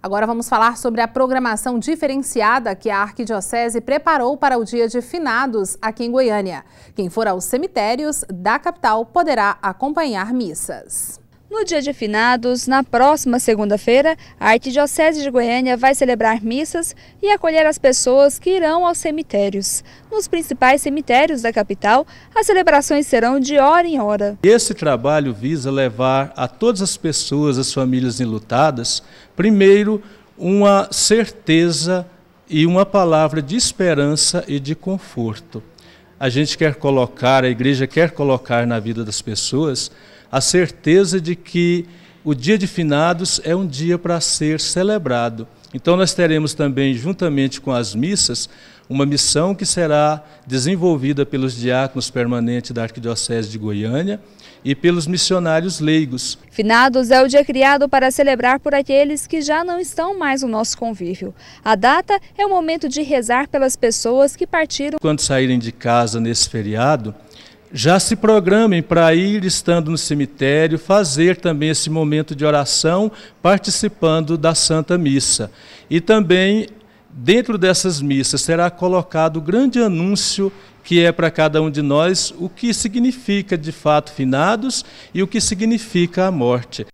Agora vamos falar sobre a programação diferenciada que a Arquidiocese preparou para o Dia de Finados aqui em Goiânia. Quem for aos cemitérios da capital poderá acompanhar missas. No dia de finados, na próxima segunda-feira, a Arquidiocese de Goiânia vai celebrar missas e acolher as pessoas que irão aos cemitérios. Nos principais cemitérios da capital, as celebrações serão de hora em hora. Esse trabalho visa levar a todas as pessoas, as famílias enlutadas, primeiro, uma certeza e uma palavra de esperança e de conforto. A gente quer colocar, a igreja quer colocar na vida das pessoas a certeza de que o dia de finados é um dia para ser celebrado. Então, nós teremos também, juntamente com as missas, uma missão que será desenvolvida pelos diáconos permanentes da Arquidiocese de Goiânia e pelos missionários leigos. Finados é o dia criado para celebrar por aqueles que já não estão mais no nosso convívio. A data é o momento de rezar pelas pessoas que partiram. Quando saírem de casa nesse feriado, já se programem para ir estando no cemitério, fazer também esse momento de oração, participando da Santa Missa. E também, dentro dessas missas, será colocado o grande anúncio que é para cada um de nós o que significa de fato finados e o que significa a morte.